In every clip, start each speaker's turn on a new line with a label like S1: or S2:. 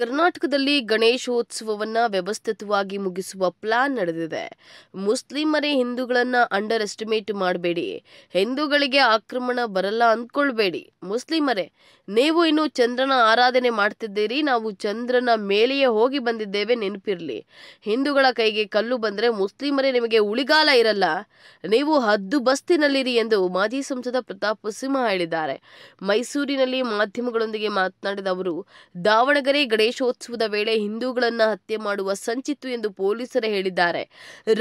S1: ಕರ್ನಾಟಕದಲ್ಲಿ ಗಣೇಶೋತ್ಸವವನ್ನ ವ್ಯವಸ್ಥಿತವಾಗಿ ಮುಗಿಸುವ ಪ್ಲಾನ್ ನಡೆದಿದೆ ಮುಸ್ಲಿಮರೇ ಹಿಂದೂಗಳನ್ನ ಅಂಡರ್ ಎಸ್ಟಿಮೇಟ್ ಮಾಡಬೇಡಿ ಹಿಂದೂಗಳಿಗೆ ಆಕ್ರಮಣ ಬರಲ್ಲ ಅಂದ್ಕೊಳ್ಬೇಡಿ ಮುಸ್ಲಿಮರೇ ನೀವು ಇನ್ನು ಚಂದ್ರನ ಆರಾಧನೆ ಮಾಡ್ತಿದ್ದೀರಿ ನಾವು ಚಂದ್ರನ ಮೇಲೆಯೇ ಹೋಗಿ ಬಂದಿದ್ದೇವೆ ನೆನಪಿರ್ಲಿ ಹಿಂದೂಗಳ ಕೈಗೆ ಕಲ್ಲು ಬಂದರೆ ಮುಸ್ಲಿಮರೇ ನಿಮಗೆ ಉಳಿಗಾಲ ಇರಲ್ಲ ನೀವು ಹದ್ದು ಬಸ್ತಿನಲ್ಲಿರಿ ಎಂದು ಮಾಜಿ ಸಂಸದ ಪ್ರತಾಪ್ ಸಿಂಹ ಹೇಳಿದ್ದಾರೆ ಮೈಸೂರಿನಲ್ಲಿ ಮಾಧ್ಯಮಗಳೊಂದಿಗೆ ಮಾತನಾಡಿದ ಅವರು ದಾವಣಗೆರೆ ಗಣೇಶೋತ್ಸವದ ವೇಳೆ ಹಿಂದೂಗಳನ್ನು ಹತ್ಯೆ ಮಾಡುವ ಸಂಚಿತ್ತು ಎಂದು ಪೊಲೀಸರು ಹೇಳಿದ್ದಾರೆ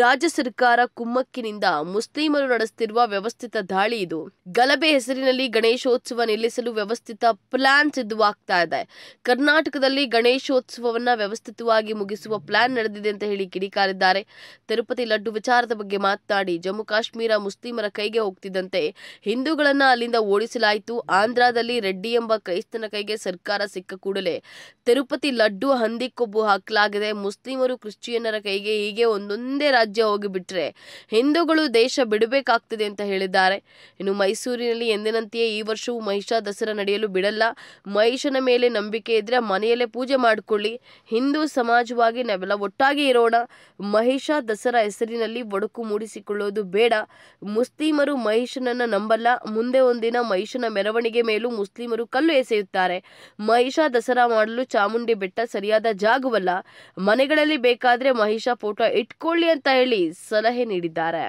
S1: ರಾಜ್ಯ ಸರ್ಕಾರ ಕುಮ್ಮಕ್ಕಿನಿಂದ ಮುಸ್ಲಿಮರು ನಡೆಸುತ್ತಿರುವ ವ್ಯವಸ್ಥಿತ ದಾಳಿ ಇದು ಗಲಭೆ ಹೆಸರಿನಲ್ಲಿ ಗಣೇಶೋತ್ಸವ ನಿಲ್ಲಿಸಲು ವ್ಯವಸ್ಥಿತ ಪ್ಲಾನ್ ಸಿದ್ಧವಾಗ್ತಾ ಇದೆ ಕರ್ನಾಟಕದಲ್ಲಿ ಗಣೇಶೋತ್ಸವವನ್ನ ವ್ಯವಸ್ಥಿತವಾಗಿ ಮುಗಿಸುವ ಪ್ಲಾನ್ ನಡೆದಿದೆ ಅಂತ ಹೇಳಿ ಕಿಡಿಕಾರಿದ್ದಾರೆ ತಿರುಪತಿ ಲಡ್ಡು ವಿಚಾರದ ಬಗ್ಗೆ ಮಾತನಾಡಿ ಜಮ್ಮು ಕಾಶ್ಮೀರ ಮುಸ್ಲಿಮರ ಕೈಗೆ ಹೋಗ್ತಿದ್ದಂತೆ ಹಿಂದೂಗಳನ್ನ ಅಲ್ಲಿಂದ ಓಡಿಸಲಾಯಿತು ಆಂಧ್ರದಲ್ಲಿ ರೆಡ್ಡಿ ಎಂಬ ಕ್ರೈಸ್ತನ ಕೈಗೆ ಸರ್ಕಾರ ಸಿಕ್ಕ ಕೂಡಲೇ ತಿರುಪತಿ ಪತಿ ಲಡ್ಡು ಹಂದಿ ಕೊಬ್ಬು ಹಾಕಲಾಗಿದೆ ಮುಸ್ಲಿಮರು ಕ್ರಿಶ್ಚಿಯನ್ನರ ಕೈಗೆ ಹೀಗೆ ಒಂದೊಂದೇ ರಾಜ್ಯ ಹೋಗಿಬಿಟ್ರೆ ಹಿಂದೂಗಳು ದೇಶ ಬಿಡಬೇಕಾಗ್ತದೆ ಅಂತ ಹೇಳಿದ್ದಾರೆ ಇನ್ನು ಮೈಸೂರಿನಲ್ಲಿ ಎಂದಿನಂತೆಯೇ ಈ ವರ್ಷವೂ ಮಹಿಷಾ ದಸರಾ ನಡೆಯಲು ಬಿಡಲ್ಲ ಮಹಿಷನ ಮೇಲೆ ನಂಬಿಕೆ ಇದ್ರೆ ಮನೆಯಲ್ಲೇ ಪೂಜೆ ಮಾಡಿಕೊಳ್ಳಿ ಹಿಂದೂ ಸಮಾಜವಾಗಿ ನಾವೆಲ್ಲ ಒಟ್ಟಾಗಿ ಇರೋಣ ಮಹಿಷ ದಸರಾ ಹೆಸರಿನಲ್ಲಿ ಒಡಕು ಮೂಡಿಸಿಕೊಳ್ಳೋದು ಬೇಡ ಮುಸ್ಲಿಮರು ಮಹಿಷನನ್ನ ನಂಬಲ್ಲ ಮುಂದೆ ಒಂದಿನ ಮಹಿಷನ ಮೆರವಣಿಗೆ ಮೇಲೂ ಮುಸ್ಲಿಮರು ಕಲ್ಲು ಎಸೆಯುತ್ತಾರೆ ಮಹಿಷ ದಸರಾ ಮಾಡಲು ಚಾಮುಂಡಿ ಚಾಮುಂಡಿ ಬೆಟ್ಟ ಸರಿಯಾದ ಜಾಗವಲ್ಲ ಮನೆಗಳಲ್ಲಿ ಬೇಕಾದ್ರೆ ಮಹಿಷ ಫೋಟೋ ಇಟ್ಕೊಳ್ಳಿ ಅಂತ ಹೇಳಿ ಸಲಹೆ ನೀಡಿದ್ದಾರೆ